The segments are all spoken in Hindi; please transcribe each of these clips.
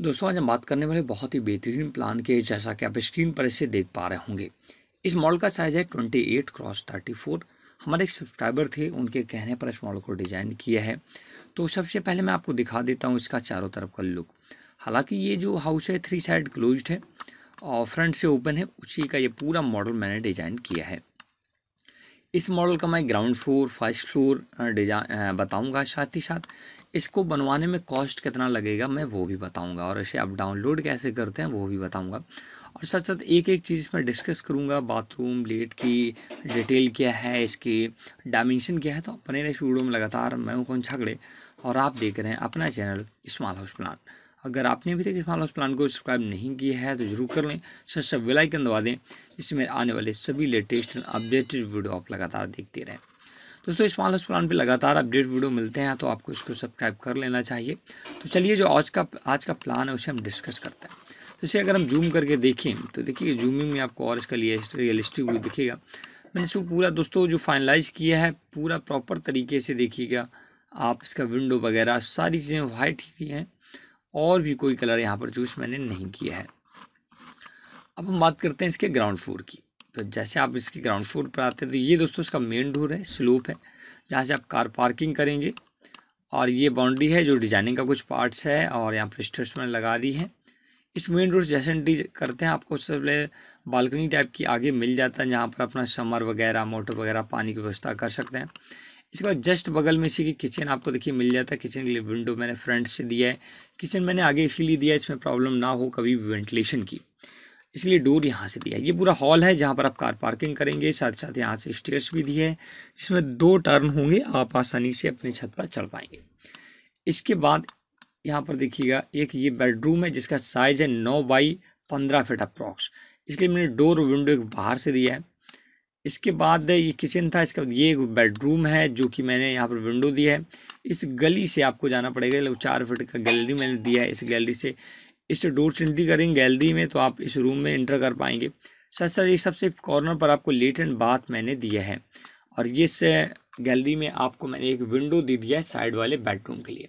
दोस्तों आज हम बात करने वाले बहुत ही बेहतरीन प्लान के जैसा कि आप स्क्रीन पर इसे देख पा रहे होंगे इस मॉडल का साइज़ है twenty eight cross thirty four हमारे एक सब्सक्राइबर थे उनके कहने पर इस मॉडल को डिज़ाइन किया है तो सबसे पहले मैं आपको दिखा देता हूँ इसका चारों तरफ का लुक हालांकि ये जो हाउस है थ्री साइड क्लोज है और फ्रंट से ओपन है उसी का ये पूरा मॉडल मैंने डिज़ाइन किया है इस मॉडल का मैं ground floor first floor design बताऊंगा साथ ही साथ इसको बनवाने में कॉस्ट कितना लगेगा मैं वो भी बताऊंगा और इसे आप डाउनलोड कैसे करते हैं वो भी बताऊंगा और साथ साथ एक एक चीज़ मैं डिस्कस करूंगा बाथरूम लेट की डिटेल क्या है इसकी डायमेंशन क्या है तो अपने स्टूडियो में लगातार मैं हूँ कौन झगड़े और आप देख रहे हैं अपना चैनल स्मॉल हाउस प्लान अगर आपने अभी तक इस हाउस प्लान को सब्सक्राइब नहीं किया है तो जरूर कर लें सर सब वेलाइकन दबा दें इसमें आने वाले सभी लेटेस्ट एंड अपडेटेड वीडियो आप लगातार देखते रहें दोस्तों इस हाउस प्लान पर लगातार अपडेट वीडियो मिलते हैं तो आपको इसको सब्सक्राइब कर लेना चाहिए तो चलिए जो आज का आज का प्लान है उसे हम डिस्कस करते हैं तो इसे अगर हम जूम करके देखें तो देखिए जूमिंग में आपको और इसका रियलिस्टिक व्यू दिखेगा मैंने इसको पूरा दोस्तों जो फाइनलाइज किया है पूरा प्रॉपर तरीके से देखिएगा आप इसका विंडो वगैरह सारी चीज़ें वाइट ही हैं और भी कोई कलर यहाँ पर चूज मैंने नहीं किया है अब हम बात करते हैं इसके ग्राउंड फ्लोर की तो जैसे आप इसके ग्राउंड फ्लोर पर आते हैं तो ये दोस्तों इसका मेन डोर है स्लोप है जहाँ से आप कार पार्किंग करेंगे और ये बाउंड्री है जो डिजाइनिंग का कुछ पार्ट्स है और यहाँ पर स्टर्स मैंने लगा दी है इस मेन से जैसे करते हैं आपको सबसे पहले बालकनी टाइप की आगे मिल जाता है जहाँ पर अपना समर वगैरह मोटर वगैरह पानी की व्यवस्था कर सकते हैं इसके बाद जस्ट बगल में इसी की किचन आपको देखिए मिल जाता है किचन के लिए विंडो मैंने फ्रंट से दिया है किचन मैंने आगे इसलिए दिया है इसमें प्रॉब्लम ना हो कभी वेंटिलेशन की इसलिए डोर यहाँ से दिया है ये पूरा हॉल है जहाँ पर आप कार पार्किंग करेंगे साथ साथ यहाँ से स्टेयर्स भी दिए हैं जिसमें दो टर्न होंगे आप आसानी से अपनी छत पर चढ़ पाएंगे इसके बाद यहाँ पर देखिएगा एक ये बेडरूम है जिसका साइज़ है नौ बाई पंद्रह फिट अप्रॉक्स इसके लिए मैंने डोर विंडो एक बाहर से दिया है इसके बाद ये किचन था इसका ये बेडरूम है जो कि मैंने यहाँ पर विंडो दी है इस गली से आपको जाना पड़ेगा लगभग चार फिट का गैलरी मैंने दिया है इस गैलरी से इस डोर से एंट्री करेंगे गैलरी में तो आप इस रूम में इंटर कर पाएंगे साथ साथ ये सबसे कॉर्नर पर आपको लेट एंड बाथ मैंने दिया है और ये गैलरी में आपको मैंने एक विंडो दे दिया है साइड वाले बेडरूम के लिए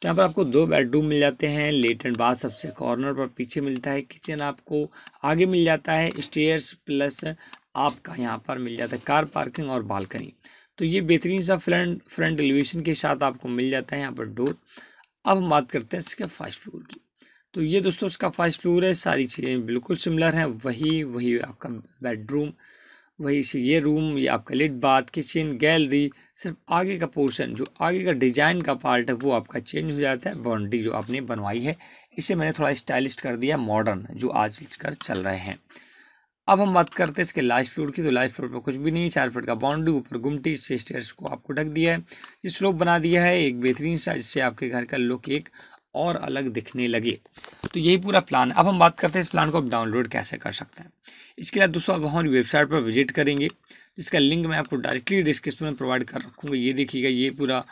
तो यहाँ पर आपको दो बेडरूम मिल जाते हैं लेट एंड बाथ सबसे कॉर्नर पर पीछे मिलता है किचन आपको आगे मिल जाता है स्टेयर्स प्लस आपका यहाँ पर मिल जाता है कार पार्किंग और बालकनी तो ये बेहतरीन सा फ्रंट फ्रंट एलिवेशन के साथ आपको मिल जाता है यहाँ पर डोर अब हम बात करते हैं इसके फर्स्ट फ्लोर की तो ये दोस्तों इसका फर्स्ट फ्लोर है सारी चीज़ें बिल्कुल सिमिलर हैं वही वही आपका बेडरूम वही से ये रूम ये आपका लिट बाथ किचन गैलरी सिर्फ आगे का पोर्शन जो आगे का डिज़ाइन का पार्ट है वो आपका चेंज हो जाता है बाउंड्री जो आपने बनवाई है इसे मैंने थोड़ा स्टाइलिश कर दिया मॉडर्न जो आज कर चल रहे हैं अब हम बात करते हैं इसके लास्ट फ्लोर की तो लास्ट फ्लोर पर कुछ भी नहीं है चार फीट का बाउंड्री ऊपर गुमटी से स्टेयर्स को आपको ढक दिया है ये स्लोप बना दिया है एक बेहतरीन सा जिससे आपके घर का लुक एक और अलग दिखने लगे तो यही पूरा प्लान अब हम बात करते हैं इस प्लान को आप डाउनलोड कैसे कर सकते हैं इसके लिए दोस्तों आप हमारी वेबसाइट पर विजिट करेंगे जिसका लिंक मैं आपको डायरेक्टली डिस्क्रिप्शन में प्रोवाइड कर रखूँगा ये देखिएगा ये पूरा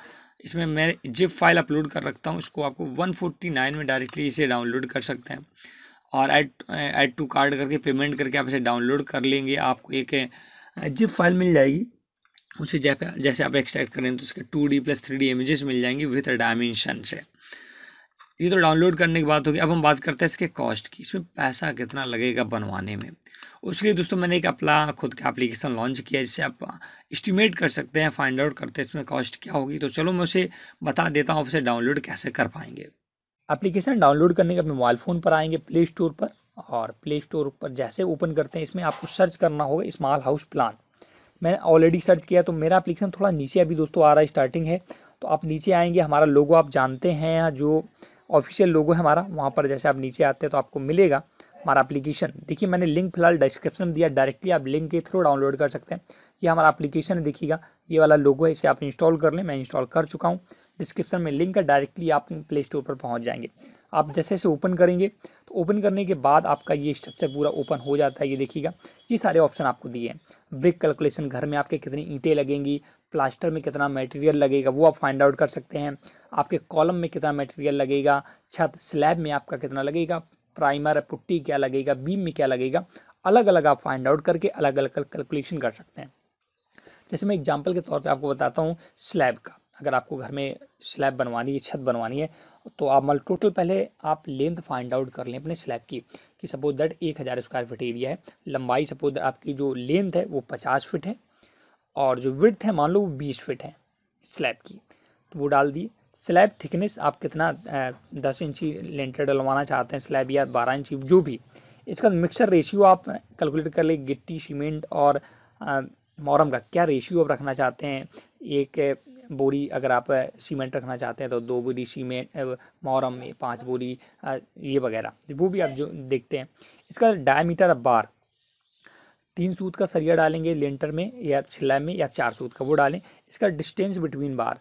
इसमें मैं जिप फाइल अपलोड कर रखता हूँ इसको आपको 149 में डायरेक्टली इसे डाउनलोड कर सकते हैं और ऐड ऐड टू कार्ड करके पेमेंट करके आप इसे डाउनलोड कर लेंगे आपको एक जिप फाइल मिल जाएगी उसे जैसे जैसे आप एक्सट्रैक्ट करें तो उसके two D plus three D images मिल जाएंगी विथ डायमेंशन से ये तो डाउनलोड करने की बात होगी अब हम बात करते हैं इसके कॉस्ट की इसमें पैसा कितना लगेगा बनवाने में उसके लिए दोस्तों मैंने एक अपना खुद का एप्लीकेशन लॉन्च किया जिससे आप इस्टीमेट कर सकते हैं फाइंड आउट करते हैं इसमें कॉस्ट क्या होगी तो चलो मैं उसे बता देता हूँ आप उसे डाउनलोड कैसे कर पाएंगे एप्लीकेशन डाउनलोड करने के अपने मोबाइल फ़ोन पर आएंगे प्ले स्टोर पर और प्ले स्टोर पर जैसे ओपन करते हैं इसमें आपको सर्च करना होगा स्मॉल हाउस प्लान मैंने ऑलरेडी सर्च किया तो मेरा एप्लीकेशन थोड़ा नीचे अभी दोस्तों आ रहा है स्टार्टिंग है तो आप नीचे आएंगे हमारा लोगो आप जानते हैं जो ऑफिशियल लोगो है हमारा वहाँ पर जैसे आप नीचे आते हैं तो आपको मिलेगा हमारा एप्लीकेशन देखिए मैंने लिंक फिलहाल डिस्क्रिप्शन में दिया डायरेक्टली आप लिंक के थ्रू डाउनलोड कर सकते हैं ये हमारा एप्लीकेशन है देखिएगा ये वाला लोगो है इसे आप इंस्टॉल कर लें मैं इंस्टॉल कर चुका हूँ डिस्क्रिप्शन में लिंक है डायरेक्टली आप प्ले स्टोर पर पहुँच जाएंगे आप जैसे जैसे ओपन करेंगे तो ओपन करने के बाद आपका ये स्ट्रक्चर पूरा ओपन हो जाता है ये देखिएगा ये सारे ऑप्शन आपको दिए हैं ब्रिक कैलकुलेशन घर में आपके कितनी ईंटें लगेंगी प्लास्टर में कितना मटेरियल लगेगा वो आप फाइंड आउट कर सकते हैं आपके कॉलम में कितना मटेरियल लगेगा छत स्लैब में आपका कितना लगेगा प्राइमर पुट्टी क्या लगेगा बीम में क्या लगेगा अलग अलग आप फाइंड आउट करके अलग अलग कैलकुलेशन कर सकते हैं जैसे मैं एग्जाम्पल के तौर पर आपको बताता हूँ स्लैब का अगर आपको घर में स्लैब बनवानी है छत बनवानी है तो आप मतलब टोटल पहले आप लेंथ फाइंड आउट कर लें अपने स्लैब की कि सपोज दैट एक हज़ार स्क्वायर फिट एरिया है लंबाई सपोज आपकी जो लेंथ है वो पचास फिट है और जो विड्थ है मान लो वो बीस फिट है स्लैब की तो वो डाल दिए स्लैब थिकनेस आप कितना दस इंची लेंटर डलवाना चाहते हैं स्लैब या बारह इंची जो भी इसका मिक्सर रेशियो आप कैलकुलेट कर लें गिट्टी सीमेंट और मोरम का क्या रेशियो आप रखना चाहते हैं एक बोरी अगर आप सीमेंट रखना चाहते हैं तो दो बोरी सीमेंट मोहरम में पाँच बोरी ये वगैरह वो भी आप जो देखते हैं इसका डायमीटर अब बार तीन सूत का सरिया डालेंगे लेंटर में या छिल्ला में या चार सूत का वो डालें इसका डिस्टेंस बिटवीन बार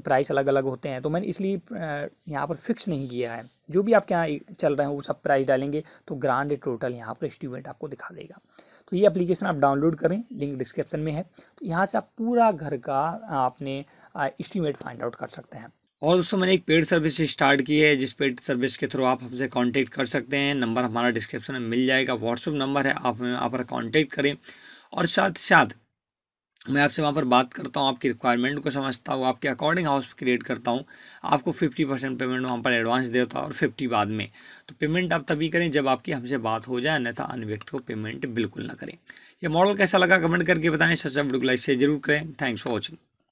प्राइस अलग अलग होते हैं तो मैंने इसलिए यहाँ पर फिक्स नहीं किया है जो भी आपके यहाँ चल रहे हैं वो सब प्राइस डालेंगे तो ग्रांड टोटल यहाँ पर स्टूडेंट आपको दिखा देगा तो ये एप्लीकेशन आप डाउनलोड करें लिंक डिस्क्रिप्शन में है तो यहाँ से आप पूरा घर का आपने इस्टीमेट फाइंड आउट कर सकते हैं और दोस्तों मैंने एक पेड सर्विस स्टार्ट की है जिस पेड सर्विस के थ्रू आप हमसे कांटेक्ट कर सकते हैं नंबर हमारा डिस्क्रिप्शन में मिल जाएगा व्हाट्सअप नंबर है आप हमें पर कांटेक्ट करें और साथ साथ मैं आपसे वहाँ पर बात करता हूँ आपकी रिक्वायरमेंट को समझता हूँ आपके अकॉर्डिंग हाउस क्रिएट करता हूँ आपको फिफ्टी परसेंट पेमेंट वहाँ पर एडवांस देता हूँ और फिफ्टी बाद में तो पेमेंट आप तभी करें जब आपकी हमसे बात हो जाए अन्यथा अन्य व्यक्ति को पेमेंट बिल्कुल ना करें यह मॉडल कैसा लगा कमेंट करके बताएं सच लाइक से जरूर करें थैंक्स फॉर वॉचिंग